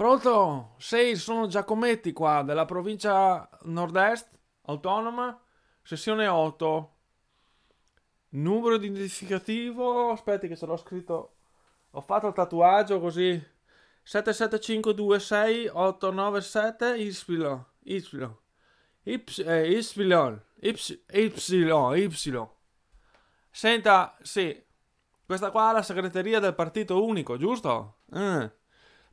Pronto? Sei, sono Giacometti qua, della provincia nord-est, autonoma, sessione 8. Numero di identificativo, aspetti che ce l'ho scritto, ho fatto il tatuaggio così, 77526897 Ispilo, Ispilo, Ispilo, Ispilo, Ispilo. Senta, sì, questa qua è la segreteria del partito unico, giusto? Mm.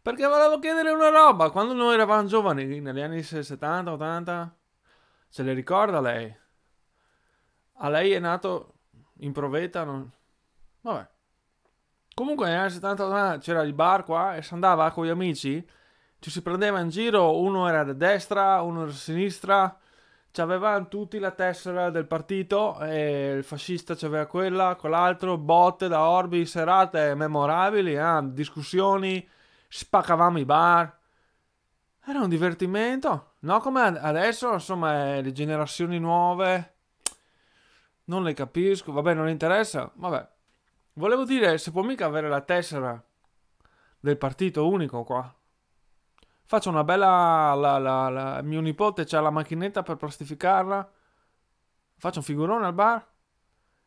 Perché volevo chiedere una roba. Quando noi eravamo giovani, negli anni 70, 80, se le ricorda lei? A lei è nato in provetta, non... Vabbè. Comunque negli anni 70, 80 c'era il bar qua e si andava con gli amici, ci si prendeva in giro, uno era da destra, uno era a sinistra, ci avevano tutti la tessera del partito e il fascista c'aveva quella, quell'altro, botte da orbi, serate memorabili, eh? discussioni spaccavamo i bar. Era un divertimento, no? Come adesso, insomma, eh, le generazioni nuove non le capisco. Vabbè, non interessa. Vabbè, volevo dire, se può mica avere la tessera del partito unico qua. Faccio una bella. La, la, la, mio nipote c'ha la macchinetta per plastificarla. Faccio un figurone al bar.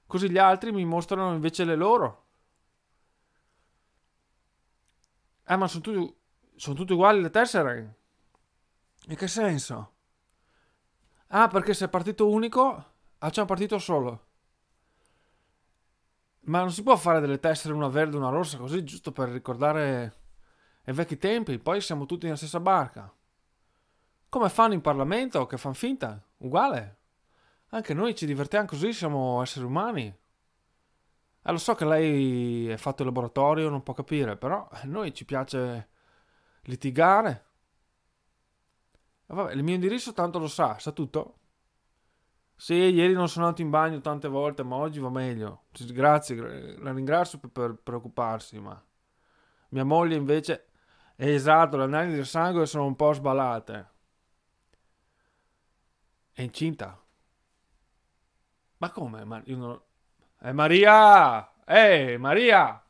Così gli altri mi mostrano invece le loro. Eh, ma sono tutti, sono tutti uguali le tessere? In che senso? Ah, perché se è partito unico, ah, c'è cioè, un partito solo. Ma non si può fare delle tessere, una verde e una rossa, così giusto per ricordare i vecchi tempi, poi siamo tutti nella stessa barca. Come fanno in Parlamento, che fanno finta, uguale. Anche noi ci divertiamo così, siamo esseri umani. Eh, lo so che lei è fatto il laboratorio, non può capire, però a eh, noi ci piace litigare. Eh, vabbè, il mio indirizzo tanto lo sa, sa tutto. Sì, ieri non sono andato in bagno tante volte, ma oggi va meglio. Grazie, la ringrazio per, per preoccuparsi, ma... Mia moglie invece... Esatto, le analisi del sangue sono un po' sbalate. È incinta. Ma come? Ma io non... Eh, María, eh, María.